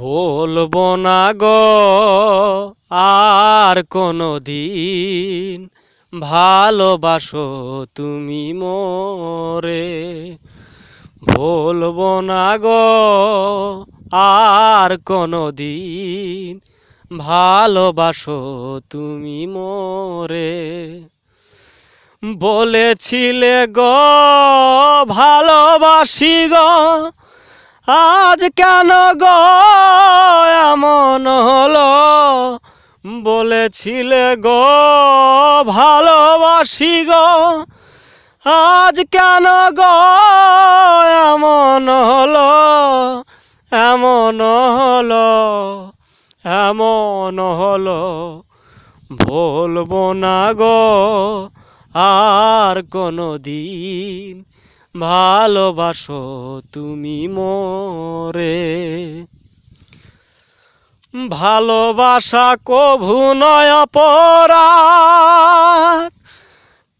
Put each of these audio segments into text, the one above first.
বলবো না গো আর কোনো দিন ভালোবাসো তুমি মোরে বলবো না গো আর কোনো দিন ভালোবাসো তুমি মোরে বলেছিলে গো ভালোবাসি গো আজ কেন গো এমন হলো বলেছিলে গো ভালোবাসি গো আজ কেন গো এমন হলো এমন হলো এমন হলো ভুলব না গো আর কোনো দিন ভালোবাসো তুমি মোরে ভালোবাসা কভু নয় পরা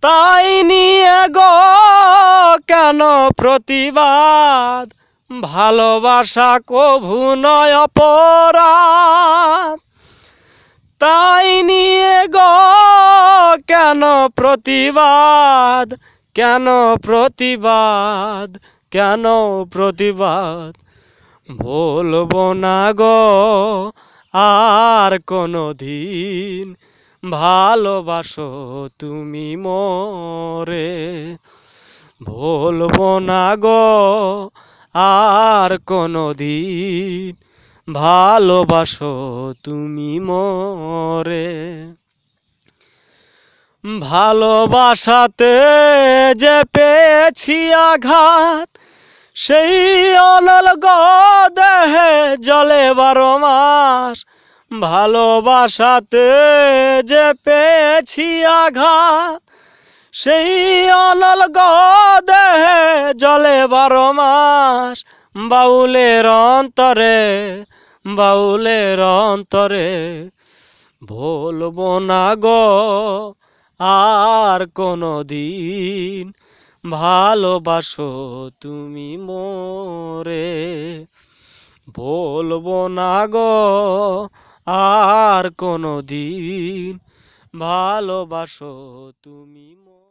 তাই নিয়ে গো কেন প্রতিবাদ ভালোবাসা কভু নয় পরা তাই নিয়ে গো কেন প্রতিবাদ কেন প্রতিবাদ কেন প্রতিবাদ বলবো না গো আর কোনো দিন ভালোবাসো তুমি মরে বলবো না গো আর কোনো দিন ভালোবাসো তুমি মরে ভালোবাসাতে যে পেয়েছি আঘাত সেই অনল দেহে জলে বারো মাস ভালোবাসাতে যে পেয়েছি আঘাত সেই অনল দেহে জলে বারো মাস বাউলের অন্তরে বাউলের অন্তরে ভোলব না গো আর কোনো দিন ভালোবাসো তুমি মোরে বলবো না গো আর কোনো দিন ভালোবাসো তুমি